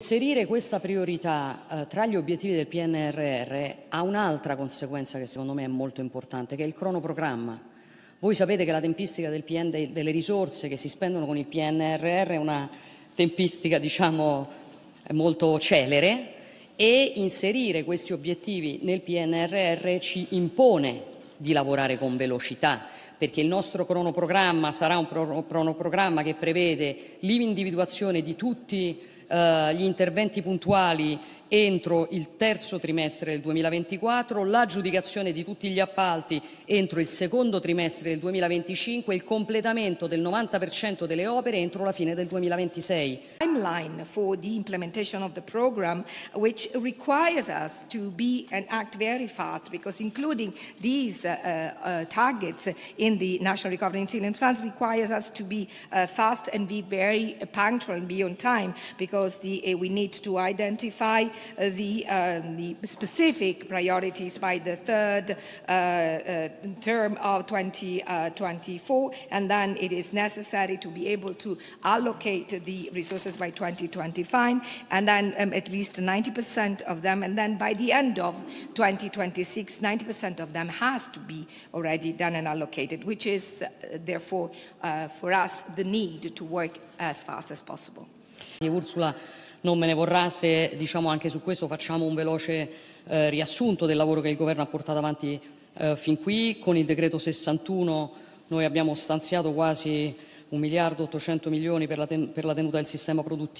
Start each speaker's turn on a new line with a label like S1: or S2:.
S1: Inserire questa priorità eh, tra gli obiettivi del PNRR ha un'altra conseguenza che secondo me è molto importante, che è il cronoprogramma. Voi sapete che la tempistica del PN, delle risorse che si spendono con il PNRR è una tempistica diciamo, molto celere e inserire questi obiettivi nel PNRR ci impone di lavorare con velocità, perché il nostro cronoprogramma sarà un cronoprogramma che prevede l'individuazione di tutti eh, gli interventi puntuali entro il terzo trimestre del 2024, l'aggiudicazione di tutti gli appalti entro il secondo trimestre del 2025 e il completamento
S2: del 90% delle opere entro la fine del 2026. Timeline for the implementation of the program which requires us to be and act very fast because including these uh, uh, targets in in the National Recovery and Resilience Plans requires us to be uh, fast and be very uh, punctual and be on time because the, uh, we need to identify uh, the, um, the, specific priorities by the third term of 2024 and then it is necessary to be able to allocate the resources by 2025 and then um, at least 90% of them and then by the end of 2026 90% of them has to be already done and allocated complicated, which is uh, therefore uh, for us the need to work as fast as possible.
S1: Ursula non me ne vorrà se diciamo, anche su questo facciamo un veloce eh, riassunto del lavoro che il governo ha portato avanti eh, fin qui. Con il decreto 61 noi abbiamo stanziato quasi 1 miliardo 800 milioni per la, ten per la tenuta del sistema produttivo.